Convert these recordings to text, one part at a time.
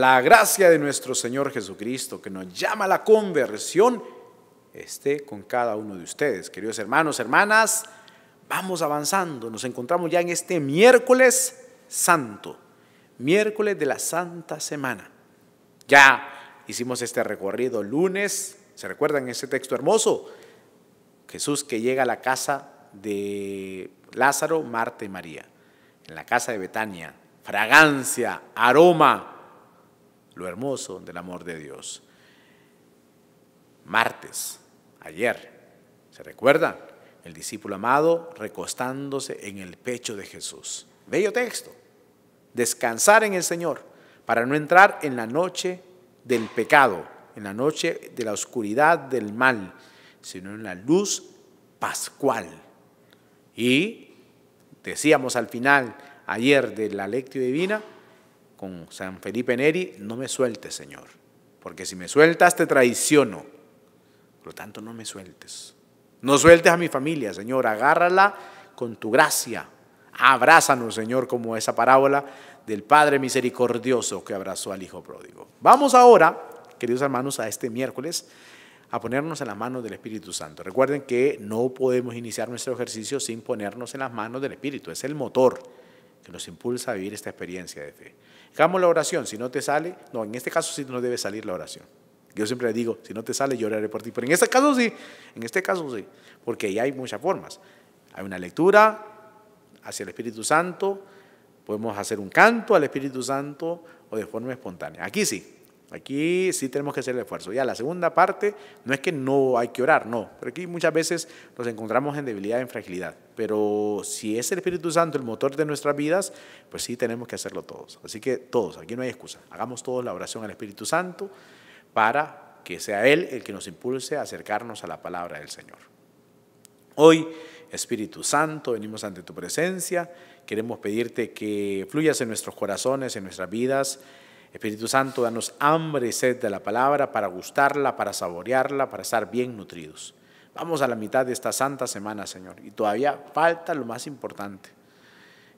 la gracia de nuestro Señor Jesucristo, que nos llama a la conversión, esté con cada uno de ustedes. Queridos hermanos, hermanas, vamos avanzando. Nos encontramos ya en este miércoles santo, miércoles de la Santa Semana. Ya hicimos este recorrido lunes, ¿se recuerdan ese texto hermoso? Jesús que llega a la casa de Lázaro, Marta y María, en la casa de Betania, fragancia, aroma, lo hermoso del amor de Dios. Martes, ayer, ¿se recuerda? El discípulo amado recostándose en el pecho de Jesús. Bello texto. Descansar en el Señor para no entrar en la noche del pecado, en la noche de la oscuridad del mal, sino en la luz pascual. Y decíamos al final ayer de la lectio divina, con San Felipe Neri, no me sueltes, Señor, porque si me sueltas te traiciono. Por lo tanto, no me sueltes. No sueltes a mi familia, Señor, agárrala con tu gracia. Abrázanos, Señor, como esa parábola del Padre misericordioso que abrazó al Hijo pródigo. Vamos ahora, queridos hermanos, a este miércoles a ponernos en las manos del Espíritu Santo. Recuerden que no podemos iniciar nuestro ejercicio sin ponernos en las manos del Espíritu, es el motor que nos impulsa a vivir esta experiencia de fe. Hagamos la oración, si no te sale, no, en este caso sí no debe salir la oración. Yo siempre digo, si no te sale, lloraré por ti. Pero en este caso sí, en este caso sí, porque ahí hay muchas formas. Hay una lectura hacia el Espíritu Santo, podemos hacer un canto al Espíritu Santo o de forma espontánea. Aquí sí, Aquí sí tenemos que hacer el esfuerzo. Ya la segunda parte no es que no hay que orar, no. Pero aquí muchas veces nos encontramos en debilidad, en fragilidad. Pero si es el Espíritu Santo el motor de nuestras vidas, pues sí tenemos que hacerlo todos. Así que todos, aquí no hay excusa. Hagamos todos la oración al Espíritu Santo para que sea Él el que nos impulse a acercarnos a la palabra del Señor. Hoy, Espíritu Santo, venimos ante tu presencia. Queremos pedirte que fluyas en nuestros corazones, en nuestras vidas Espíritu Santo, danos hambre y sed de la palabra para gustarla, para saborearla, para estar bien nutridos. Vamos a la mitad de esta santa semana, Señor, y todavía falta lo más importante.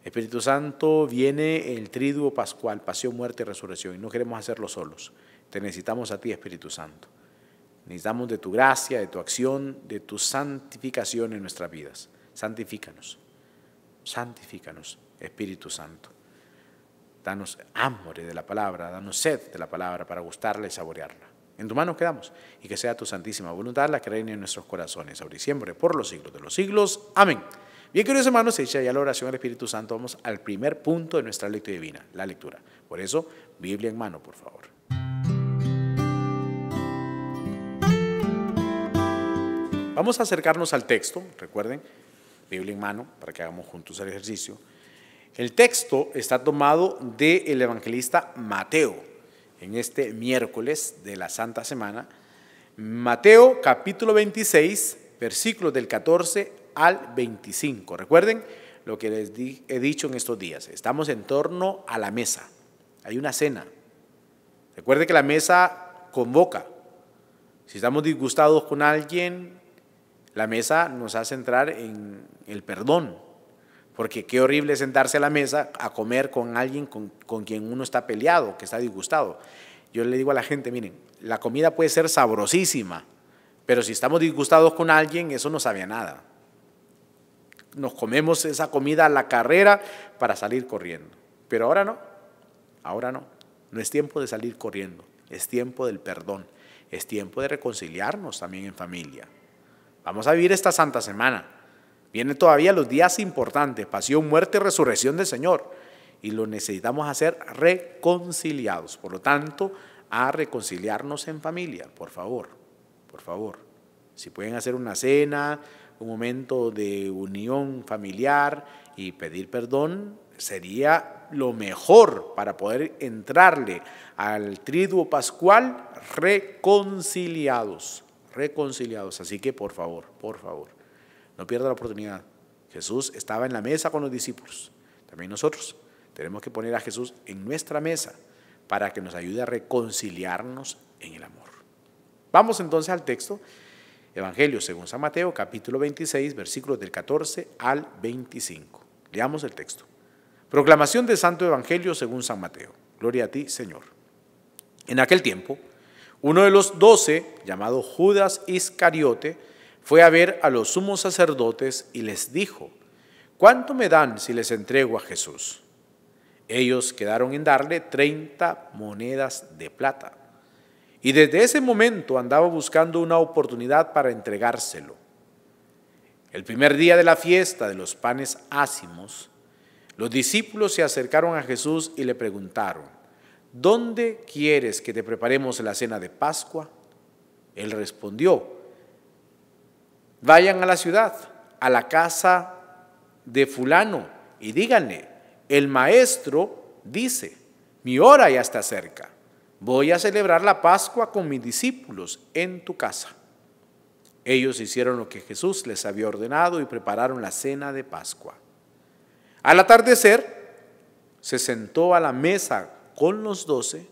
Espíritu Santo, viene el triduo pascual, pasión, muerte y resurrección, y no queremos hacerlo solos. Te necesitamos a ti, Espíritu Santo. Necesitamos de tu gracia, de tu acción, de tu santificación en nuestras vidas. Santifícanos, santifícanos, Espíritu Santo. Danos hambre de la palabra, danos sed de la palabra para gustarla y saborearla. En tu mano quedamos y que sea tu santísima voluntad la que reine en nuestros corazones, ahora y siempre, por los siglos de los siglos. Amén. Bien, queridos hermanos, hecha ya la oración al Espíritu Santo, vamos al primer punto de nuestra lectura divina, la lectura. Por eso, Biblia en mano, por favor. Vamos a acercarnos al texto, recuerden, Biblia en mano, para que hagamos juntos el ejercicio. El texto está tomado del el evangelista Mateo, en este miércoles de la Santa Semana. Mateo capítulo 26, versículos del 14 al 25. Recuerden lo que les he dicho en estos días. Estamos en torno a la mesa. Hay una cena. Recuerde que la mesa convoca. Si estamos disgustados con alguien, la mesa nos hace entrar en el perdón porque qué horrible sentarse a la mesa a comer con alguien con, quien uno está peleado, que está disgustado. Yo le digo a la gente, miren, la comida puede ser sabrosísima, pero si estamos disgustados con alguien, eso no sabe nada. Nos comemos esa comida a la carrera para salir corriendo. Pero ahora no, ahora no. No es tiempo de salir corriendo, es tiempo del perdón, es tiempo de reconciliarnos también en familia. Vamos a vivir esta Santa Semana Vienen todavía los días importantes, pasión, muerte y resurrección del Señor. Y lo necesitamos hacer reconciliados. Por lo tanto, a reconciliarnos en familia, por favor, por favor. Si pueden hacer una cena, un momento de unión familiar y pedir perdón, sería lo mejor para poder entrarle al triduo pascual reconciliados, reconciliados. Así que por favor, por favor. No pierda la oportunidad. Jesús estaba en la mesa con los discípulos. También nosotros tenemos que poner a Jesús en nuestra mesa para que nos ayude a reconciliarnos en el amor. Vamos entonces al texto. Evangelio según San Mateo, capítulo 26, versículos del 14 al 25. Leamos el texto. Proclamación del Santo Evangelio según San Mateo. Gloria a ti, Señor. En aquel tiempo, uno de los doce, llamado Judas Iscariote, fue a ver a los sumos sacerdotes y les dijo, ¿cuánto me dan si les entrego a Jesús? Ellos quedaron en darle 30 monedas de plata. Y desde ese momento andaba buscando una oportunidad para entregárselo. El primer día de la fiesta de los panes ácimos, los discípulos se acercaron a Jesús y le preguntaron, ¿dónde quieres que te preparemos la cena de Pascua? Él respondió, Vayan a la ciudad, a la casa de fulano y díganle, el maestro dice, mi hora ya está cerca, voy a celebrar la Pascua con mis discípulos en tu casa. Ellos hicieron lo que Jesús les había ordenado y prepararon la cena de Pascua. Al atardecer, se sentó a la mesa con los doce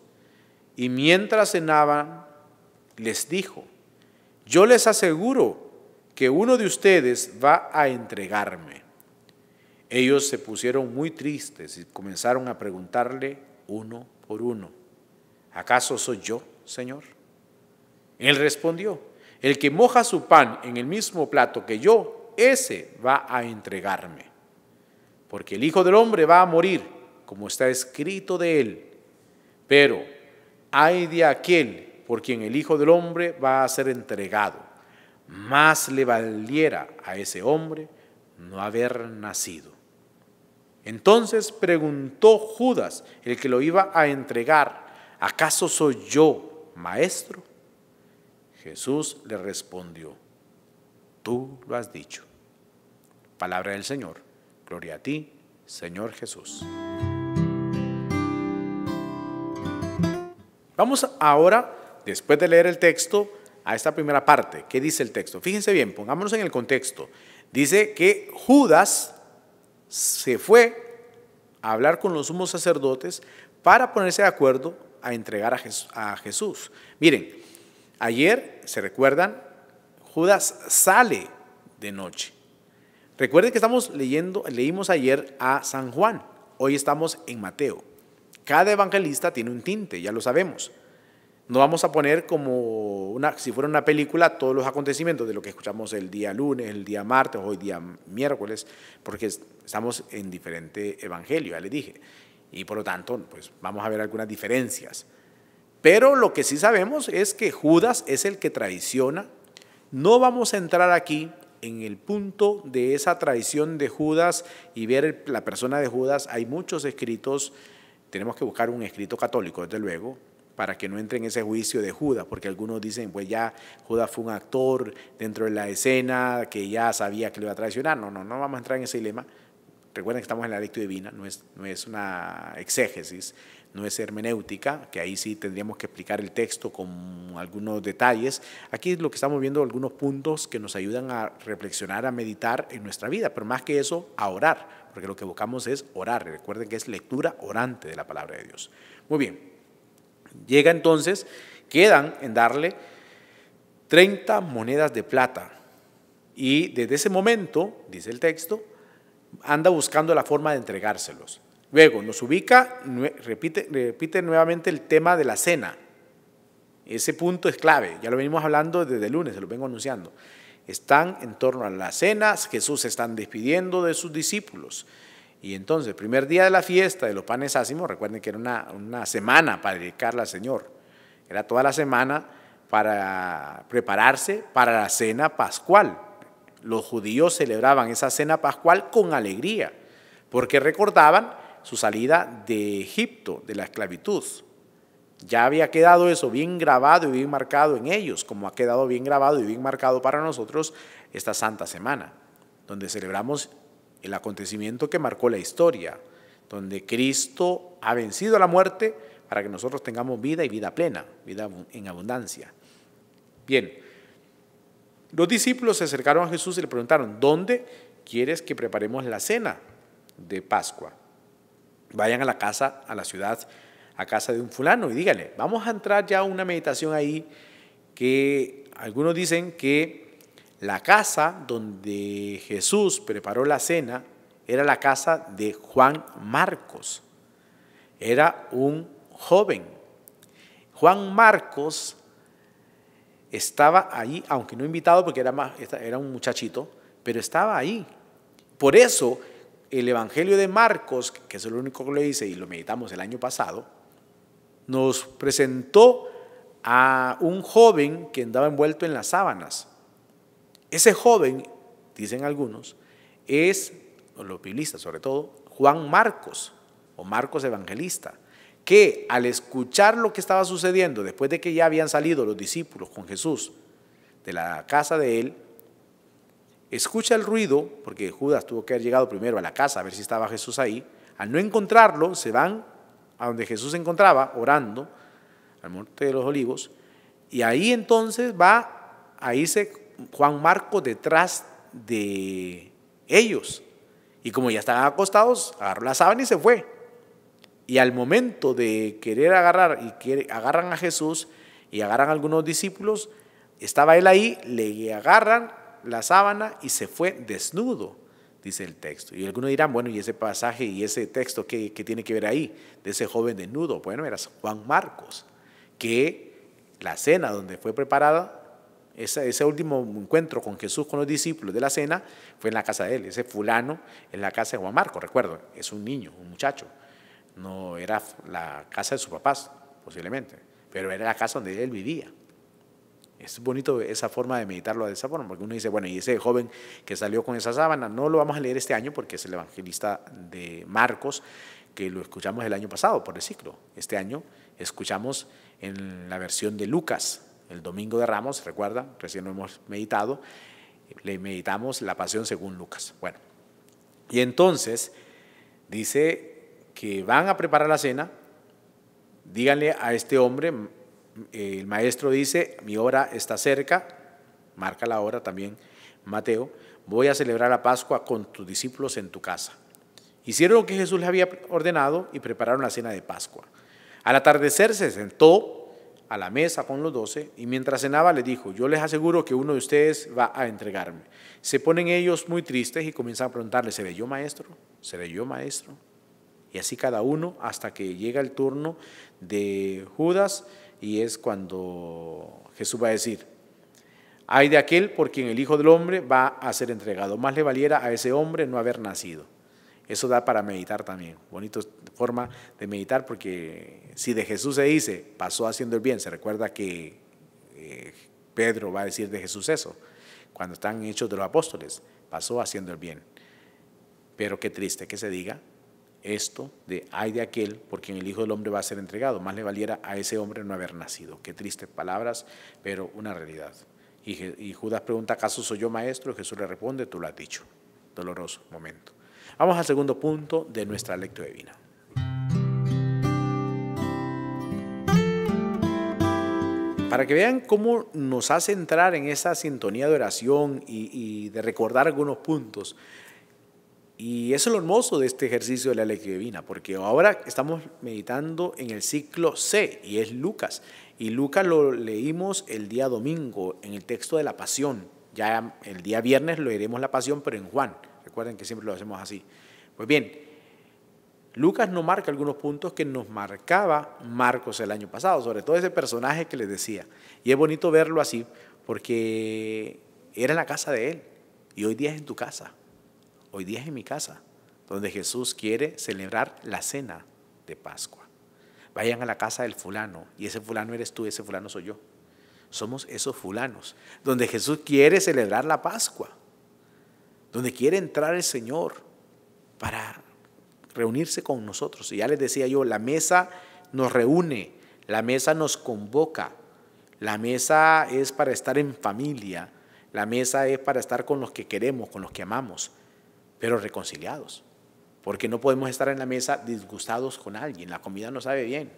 y mientras cenaban, les dijo, yo les aseguro que uno de ustedes va a entregarme. Ellos se pusieron muy tristes y comenzaron a preguntarle uno por uno, ¿acaso soy yo, Señor? Él respondió, el que moja su pan en el mismo plato que yo, ese va a entregarme. Porque el Hijo del Hombre va a morir, como está escrito de él. Pero hay de aquel por quien el Hijo del Hombre va a ser entregado más le valiera a ese hombre no haber nacido. Entonces preguntó Judas, el que lo iba a entregar, ¿acaso soy yo, maestro? Jesús le respondió, tú lo has dicho. Palabra del Señor, gloria a ti, Señor Jesús. Vamos ahora, después de leer el texto, a esta primera parte. ¿Qué dice el texto? Fíjense bien, pongámonos en el contexto. Dice que Judas se fue a hablar con los sumos sacerdotes para ponerse de acuerdo a entregar a Jesús. Miren, ayer, ¿se recuerdan? Judas sale de noche. Recuerden que estamos leyendo, leímos ayer a San Juan, hoy estamos en Mateo. Cada evangelista tiene un tinte, ya lo sabemos no vamos a poner como una, si fuera una película todos los acontecimientos de lo que escuchamos el día lunes, el día martes, hoy día miércoles, porque estamos en diferente evangelio, ya les dije. Y por lo tanto, pues vamos a ver algunas diferencias. Pero lo que sí sabemos es que Judas es el que traiciona. No vamos a entrar aquí en el punto de esa traición de Judas y ver la persona de Judas. Hay muchos escritos, tenemos que buscar un escrito católico, desde luego, para que no entre en ese juicio de Judas, porque algunos dicen, pues ya Judas fue un actor dentro de la escena, que ya sabía que le iba a traicionar. No, no, no vamos a entrar en ese dilema. Recuerden que estamos en la lectura divina, no es, no es una exégesis, no es hermenéutica, que ahí sí tendríamos que explicar el texto con algunos detalles. Aquí lo que estamos viendo, algunos puntos que nos ayudan a reflexionar, a meditar en nuestra vida, pero más que eso, a orar, porque lo que buscamos es orar. Recuerden que es lectura orante de la palabra de Dios. Muy bien, Llega entonces, quedan en darle 30 monedas de plata. Y desde ese momento, dice el texto, anda buscando la forma de entregárselos. Luego nos ubica, repite, nuevamente el tema de la cena. Ese punto es clave, ya lo venimos hablando desde el lunes, se lo vengo anunciando. Están en torno a la cena, Jesús se están despidiendo de sus discípulos. Y entonces, primer día de la fiesta de los panes ácimos, recuerden que era una, una semana para dedicarla al Señor, era toda la semana para prepararse para la cena pascual. Los judíos celebraban esa cena pascual con alegría, porque recordaban su salida de Egipto, de la esclavitud. Ya había quedado eso bien grabado y bien marcado en ellos, como ha quedado bien grabado y bien marcado para nosotros esta Santa Semana, donde celebramos el acontecimiento que marcó la historia, donde Cristo ha vencido a la muerte para que nosotros tengamos vida y vida plena, vida en abundancia. Bien, los discípulos se acercaron a Jesús y le preguntaron, ¿dónde quieres que preparemos la cena de Pascua? Vayan a la casa, a la ciudad, a casa de un fulano y díganle, vamos a entrar ya a una meditación ahí que algunos dicen que la casa donde Jesús preparó la cena era la casa de Juan Marcos. Era un joven. Juan Marcos estaba ahí, aunque no invitado porque era, más, era un muchachito, pero estaba ahí. Por eso el Evangelio de Marcos, que es lo único que le dice y lo meditamos el año pasado, nos presentó a un joven que andaba envuelto en las sábanas. Ese joven, dicen algunos, es, los biblistas sobre todo, Juan Marcos o Marcos Evangelista, que al escuchar lo que estaba sucediendo, después de que ya habían salido los discípulos con Jesús de la casa de él, escucha el ruido, porque Judas tuvo que haber llegado primero a la casa a ver si estaba Jesús ahí, al no encontrarlo, se van a donde Jesús se encontraba orando, al monte de los olivos, y ahí entonces va a irse Juan Marco detrás de ellos. Y como ya estaban acostados, agarró la sábana y se fue. Y al momento de querer agarrar, y agarran a Jesús y agarran a algunos discípulos, estaba él ahí, le agarran la sábana y se fue desnudo, dice el texto. Y algunos dirán, bueno, ¿y ese pasaje y ese texto que tiene que ver ahí? De ese joven desnudo. Bueno, era Juan Marcos, que la cena donde fue preparada ese, último encuentro con Jesús, con los discípulos de la cena, fue en la casa de él. Ese fulano en la casa de Juan Marco, recuerdo, es un niño, un muchacho. No era la casa de sus papás, posiblemente, pero era la casa donde él vivía. Es bonito esa forma de meditarlo de esa forma, porque uno dice, bueno, y ese joven que salió con esa sábana, no lo vamos a leer este año porque es el evangelista de Marcos, que lo escuchamos el año pasado por el ciclo. Este año escuchamos en la versión de Lucas, el domingo de Ramos, recuerda, recién lo hemos meditado, le meditamos la pasión según Lucas. Bueno, y entonces dice que van a preparar la cena, díganle a este hombre, el maestro dice, mi hora está cerca, marca la hora también Mateo, voy a celebrar la Pascua con tus discípulos en tu casa. Hicieron lo que Jesús les había ordenado y prepararon la cena de Pascua. Al atardecer se sentó a la mesa con los doce y mientras cenaba le dijo, yo les aseguro que uno de ustedes va a entregarme. Se ponen ellos muy tristes y comienzan a preguntarle, ¿seré yo maestro? ¿Seré yo maestro? Y así cada uno hasta que llega el turno de Judas y es cuando Jesús va a decir, hay de aquel por quien el Hijo del Hombre va a ser entregado. Más le valiera a ese hombre no haber nacido. Eso da para meditar también. Bonita forma de meditar porque si de Jesús se dice, pasó haciendo el bien, se recuerda que eh, Pedro va a decir de Jesús eso, cuando están hechos de los apóstoles, pasó haciendo el bien. Pero qué triste que se diga esto de ay de aquel por quien el Hijo del Hombre va a ser entregado. Más le valiera a ese hombre no haber nacido. Qué tristes palabras, pero una realidad. Y, y Judas pregunta, ¿acaso soy yo maestro? Y Jesús le responde, tú lo has dicho. Doloroso momento. Vamos al segundo punto de nuestra lectura divina. Para que vean cómo nos hace entrar en esa sintonía de oración y, de recordar algunos puntos. Y eso es lo hermoso de este ejercicio de la lectura divina, porque ahora estamos meditando en el ciclo C y es Lucas. Y Lucas lo leímos el día domingo en el texto de la Pasión. Ya el día viernes lo leeremos la Pasión, pero en Juan. Recuerden que siempre lo hacemos así. Pues bien, Lucas no marca algunos puntos que nos marcaba Marcos el año pasado, sobre todo ese personaje que les decía. Y es bonito verlo así porque era en la casa de él y hoy día es en tu casa, hoy día es en mi casa, donde Jesús quiere celebrar la cena de Pascua. Vayan a la casa del fulano y ese fulano eres tú, ese fulano soy yo. Somos esos fulanos, donde Jesús quiere celebrar la Pascua donde quiere entrar el Señor para reunirse con nosotros. Y ya les decía yo, la mesa nos reúne, la mesa nos convoca, la mesa es para estar en familia, la mesa es para estar con los que queremos, con los que amamos, pero reconciliados. Porque no podemos estar en la mesa disgustados con alguien, la comida no sabe bien.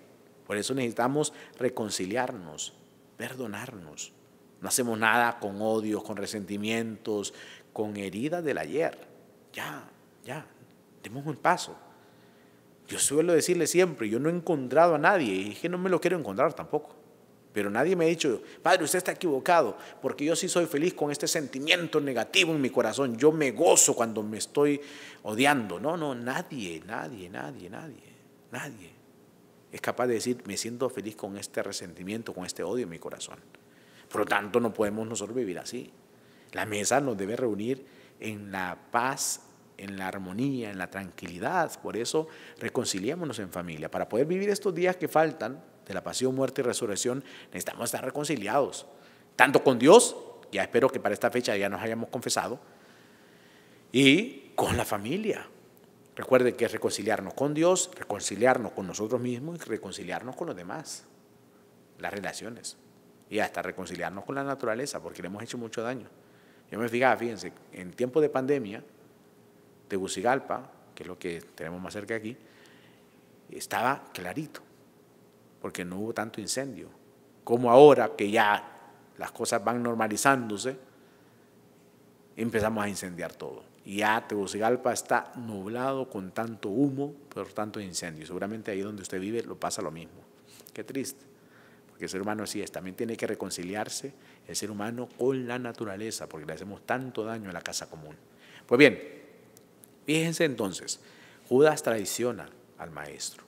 Por eso necesitamos reconciliarnos, perdonarnos. No hacemos nada con odios, con resentimientos, con herida del ayer. Ya, ya, demos un paso. Yo suelo decirle siempre, yo no he encontrado a nadie y dije no me lo quiero encontrar tampoco. Pero nadie me ha dicho, padre, usted está equivocado, porque yo sí soy feliz con este sentimiento negativo en mi corazón. Yo me gozo cuando me estoy odiando. No, no, nadie, nadie, nadie, nadie, nadie es capaz de decir, me siento feliz con este resentimiento, con este odio en mi corazón. Por lo tanto, no podemos nosotros vivir así. La mesa nos debe reunir en la paz, en la armonía, en la tranquilidad. Por eso reconciliémonos en familia. Para poder vivir estos días que faltan de la pasión, muerte y resurrección, necesitamos estar reconciliados. Tanto con Dios, ya espero que para esta fecha ya nos hayamos confesado, y con la familia. Recuerde que es reconciliarnos con Dios, reconciliarnos con nosotros mismos y reconciliarnos con los demás, las relaciones. Y hasta reconciliarnos con la naturaleza, porque le hemos hecho mucho daño. Yo me fijaba, fíjense, en tiempo de pandemia, Tegucigalpa, que es lo que tenemos más cerca aquí, estaba clarito, porque no hubo tanto incendio. Como ahora que ya las cosas van normalizándose, empezamos a incendiar todo. Y ya Tegucigalpa está nublado con tanto humo, por tanto incendio. Seguramente ahí donde usted vive lo pasa lo mismo. Qué triste que el ser humano así es, también tiene que reconciliarse el ser humano con la naturaleza, porque le hacemos tanto daño a la casa común. Pues bien, fíjense entonces, Judas traiciona al maestro.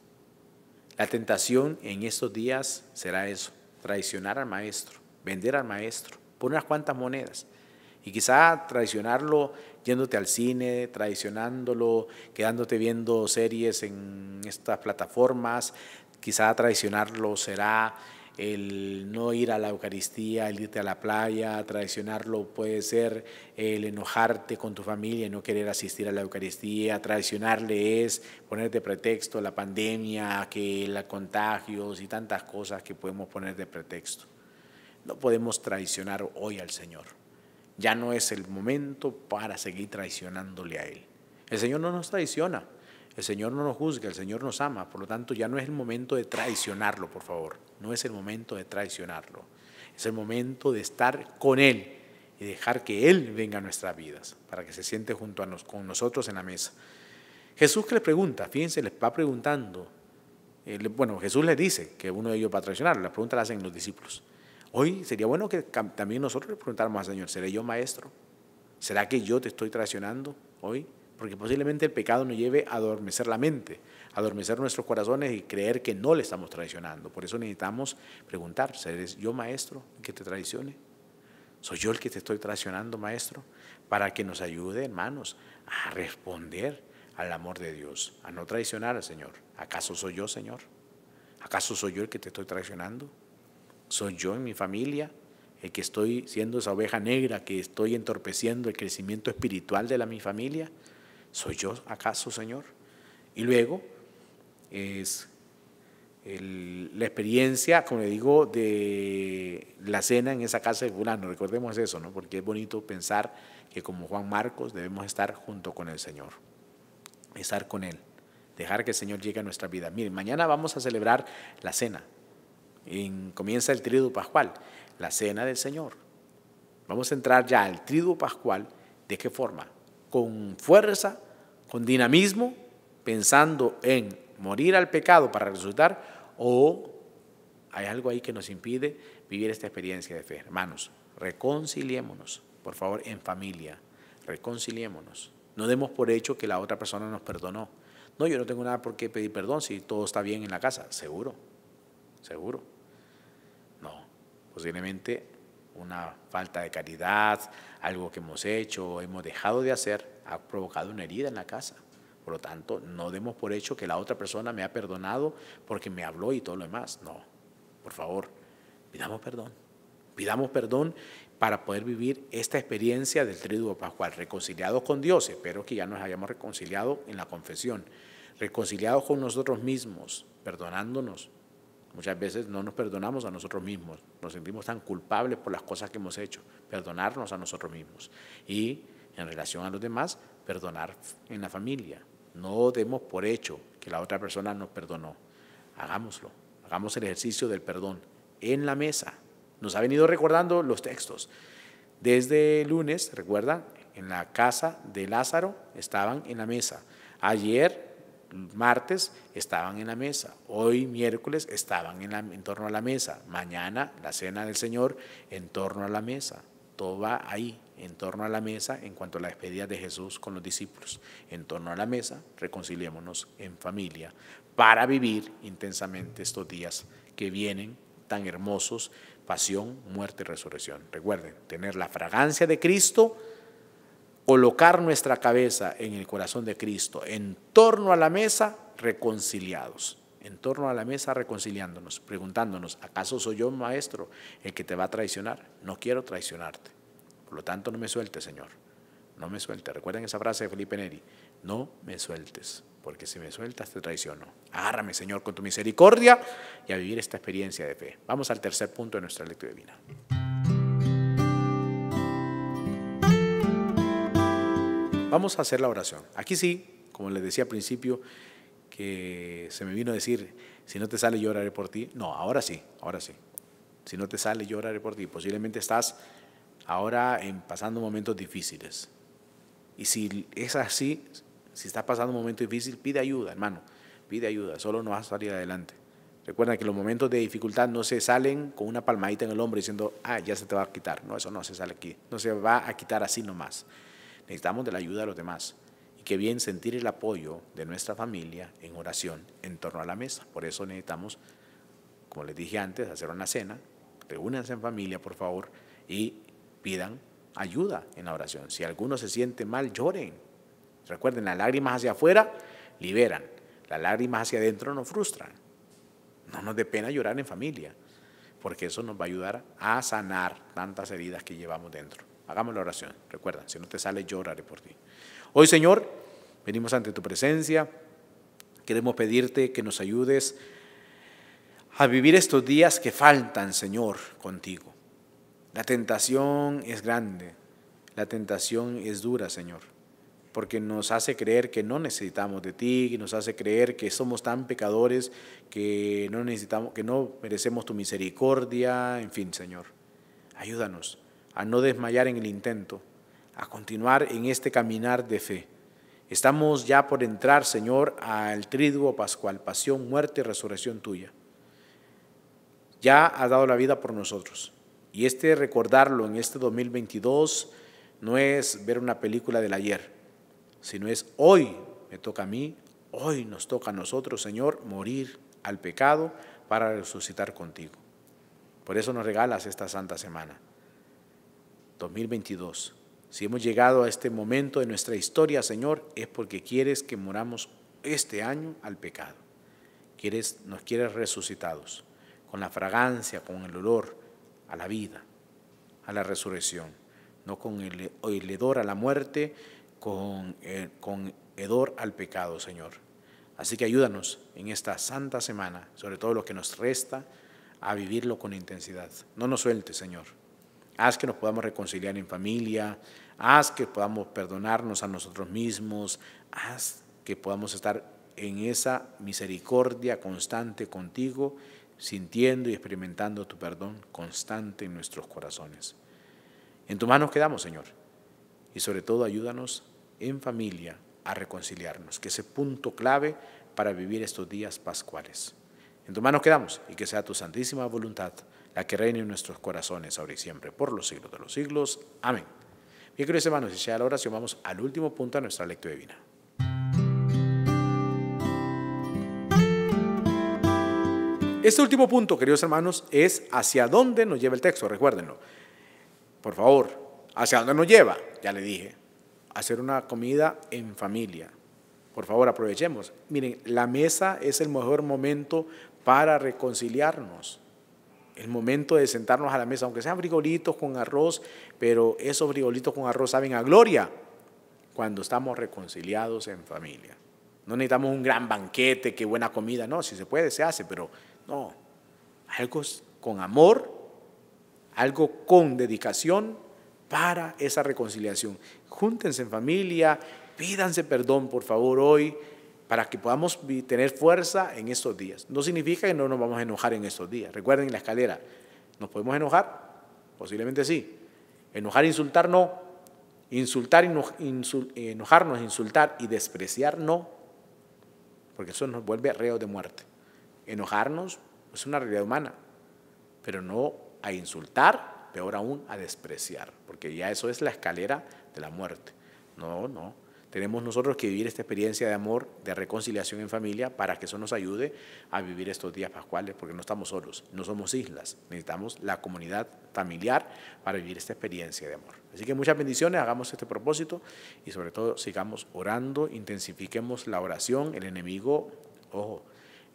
La tentación en estos días será eso, traicionar al maestro, vender al maestro por unas cuantas monedas. Y quizá traicionarlo yéndote al cine, traicionándolo, quedándote viendo series en estas plataformas, quizá traicionarlo será el no ir a la Eucaristía, el irte a la playa, traicionarlo puede ser el enojarte con tu familia, y no querer asistir a la Eucaristía, traicionarle es ponerte pretexto, la pandemia, que la contagios y tantas cosas que podemos poner de pretexto. No podemos traicionar hoy al Señor. Ya no es el momento para seguir traicionándole a Él. El Señor no nos traiciona. El Señor no nos juzga, el Señor nos ama, por lo tanto ya no es el momento de traicionarlo, por favor, no es el momento de traicionarlo, es el momento de estar con Él y dejar que Él venga a nuestras vidas, para que se siente junto a con nosotros en la mesa. Jesús que le pregunta, fíjense, les va preguntando, eh, bueno, Jesús les dice que uno de ellos va a traicionar, la pregunta la hacen los discípulos. Hoy sería bueno que también nosotros le preguntáramos al Señor, ¿seré yo maestro? ¿Será que yo te estoy traicionando hoy? porque posiblemente el pecado nos lleve a adormecer la mente, a adormecer nuestros corazones y creer que no le estamos traicionando. Por eso necesitamos preguntar, ¿eres yo maestro que te traicione? ¿Soy yo el que te estoy traicionando, maestro? Para que nos ayude, hermanos, a responder al amor de Dios, a no traicionar al Señor. ¿Acaso soy yo, Señor? ¿Acaso soy yo el que te estoy traicionando? ¿Soy yo en mi familia el que estoy siendo esa oveja negra, que estoy entorpeciendo el crecimiento espiritual de la, mi familia? ¿Soy yo acaso, Señor? Y luego es la experiencia, como le digo, de la cena en esa casa de fulano. Recordemos eso, ¿no? Porque es bonito pensar que como Juan Marcos debemos estar junto con el Señor, estar con Él, dejar que el Señor llegue a nuestra vida. Miren, mañana vamos a celebrar la cena. comienza el triduo pascual, la cena del Señor. Vamos a entrar ya al triduo pascual. ¿De qué forma? con fuerza, con dinamismo, pensando en morir al pecado para resultar. o hay algo ahí que nos impide vivir esta experiencia de fe. Hermanos, reconciliémonos, por favor, en familia, reconciliémonos. No demos por hecho que la otra persona nos perdonó. No, yo no tengo nada por qué pedir perdón si todo está bien en la casa, seguro, seguro. No, posiblemente una falta de caridad, algo que hemos hecho o hemos dejado de hacer ha provocado una herida en la casa. Por lo tanto, no demos por hecho que la otra persona me ha perdonado porque me habló y todo lo demás. No, por favor, pidamos perdón. Pidamos perdón para poder vivir esta experiencia del triduo pascual, reconciliados con Dios, espero que ya nos hayamos reconciliado en la confesión, reconciliados con nosotros mismos, perdonándonos, Muchas veces no nos perdonamos a nosotros mismos, nos sentimos tan culpables por las cosas que hemos hecho, perdonarnos a nosotros mismos. Y en relación a los demás, perdonar en la familia. No demos por hecho que la otra persona nos perdonó. Hagámoslo, hagamos el ejercicio del perdón en la mesa. Nos ha venido recordando los textos. Desde el lunes, recuerda, en la casa de Lázaro estaban en la mesa. Ayer martes estaban en la mesa, hoy miércoles estaban en, la, torno a la mesa, mañana la cena del Señor en torno a la mesa, todo va ahí, en torno a la mesa en cuanto a la despedida de Jesús con los discípulos. En torno a la mesa, reconciliémonos en familia para vivir intensamente estos días que vienen tan hermosos, pasión, muerte y resurrección. Recuerden, tener la fragancia de Cristo colocar nuestra cabeza en el corazón de Cristo, en torno a la mesa, reconciliados, en torno a la mesa, reconciliándonos, preguntándonos, ¿acaso soy yo, maestro, el que te va a traicionar? No quiero traicionarte. Por lo tanto, no me sueltes, Señor. No me sueltes. Recuerden esa frase de Felipe Neri. No me sueltes, porque si me sueltas te traiciono. Agárrame, Señor, con tu misericordia y a vivir esta experiencia de fe. Vamos al tercer punto de nuestra lectura divina. Vamos a hacer la oración. Aquí sí, como les decía al principio, que se me vino a decir, si no te sale yo oraré por ti. No, ahora sí, ahora sí. Si no te sale yo oraré por ti. Posiblemente estás ahora en, pasando momentos difíciles. Y si es así, si estás pasando un momento difícil, pide ayuda, hermano. Pide ayuda, solo no vas a salir adelante. Recuerda que los momentos de dificultad no se salen con una palmadita en el hombro diciendo, ah, ya se te va a quitar. No, eso no se sale aquí. No se va a quitar así nomás necesitamos de la ayuda de los demás. Y qué bien sentir el apoyo de nuestra familia en oración en torno a la mesa. Por eso necesitamos, como les dije antes, hacer una cena. Reúnanse en familia, por favor, y pidan ayuda en la oración. Si alguno se siente mal, lloren. Recuerden, las lágrimas hacia afuera liberan, las lágrimas hacia adentro nos frustran. No nos dé pena llorar en familia, porque eso nos va a ayudar a sanar tantas heridas que llevamos dentro. Hagamos la oración. Recuerda, si no te sale, lloraré por ti. Hoy, Señor, venimos ante tu presencia. Queremos pedirte que nos ayudes a vivir estos días que faltan, Señor, contigo. La tentación es grande, la tentación es dura, Señor, porque nos hace creer que no necesitamos de ti, nos hace creer que somos tan pecadores que no necesitamos, que no merecemos tu misericordia, en fin, Señor. Ayúdanos a no desmayar en el intento, a continuar en este caminar de fe. Estamos ya por entrar, Señor, al triduo pascual, pasión, muerte y resurrección tuya. Ya has dado la vida por nosotros. Y este recordarlo en este 2022 no es ver una película del ayer, sino es hoy me toca a mí, hoy nos toca a nosotros, Señor, morir al pecado para resucitar contigo. Por eso nos regalas esta santa semana. 2022. Si hemos llegado a este momento de nuestra historia, Señor, es porque quieres que moramos este año al pecado. Quieres, nos quieres resucitados, con la fragancia, con el olor a la vida, a la resurrección, no con el, el a la muerte, con, el, eh, con hedor al pecado, Señor. Así que ayúdanos en esta santa semana, sobre todo lo que nos resta, a vivirlo con intensidad. No nos sueltes, Señor. Haz que nos podamos reconciliar en familia, haz que podamos perdonarnos a nosotros mismos, haz que podamos estar en esa misericordia constante contigo, sintiendo y experimentando tu perdón constante en nuestros corazones. En tu mano quedamos, Señor, y sobre todo ayúdanos en familia a reconciliarnos, que ese punto clave para vivir estos días pascuales. En tu mano quedamos y que sea tu santísima voluntad la que reine en nuestros corazones ahora y siempre, por los siglos de los siglos. Amén. Bien, queridos hermanos, y sea la oración, vamos al último punto de nuestra lectura divina. Este último punto, queridos hermanos, es hacia dónde nos lleva el texto, recuérdenlo. Por favor, hacia dónde nos lleva, ya le dije, hacer una comida en familia. Por favor, aprovechemos. Miren, la mesa es el mejor momento para reconciliarnos el momento de sentarnos a la mesa, aunque sean frijolitos con arroz, pero esos frijolitos con arroz saben a gloria cuando estamos reconciliados en familia. No necesitamos un gran banquete, qué buena comida, no, si se puede, se hace, pero no, algo con amor, algo con dedicación para esa reconciliación. Júntense en familia, pídanse perdón, por favor, hoy para que podamos tener fuerza en estos días. No significa que no nos vamos a enojar en estos días. Recuerden la escalera, ¿nos podemos enojar? Posiblemente sí. Enojar, insultar, no. Insultar, y enojarnos, insultar y despreciar, no. Porque eso nos vuelve reos de muerte. Enojarnos es una realidad humana, pero no a insultar, peor aún a despreciar, porque ya eso es la escalera de la muerte. No, no. Tenemos nosotros que vivir esta experiencia de amor, de reconciliación en familia, para que eso nos ayude a vivir estos días pascuales, porque no estamos solos, no somos islas, necesitamos la comunidad familiar para vivir esta experiencia de amor. Así que muchas bendiciones, hagamos este propósito y sobre todo sigamos orando, intensifiquemos la oración, el enemigo, ojo,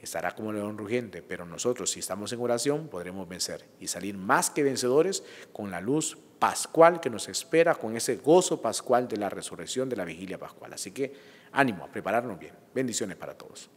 estará como león rugiente, pero nosotros si estamos en oración podremos vencer y salir más que vencedores con la luz pascual que nos espera con ese gozo pascual de la resurrección de la vigilia pascual. Así que ánimo a prepararnos bien. Bendiciones para todos.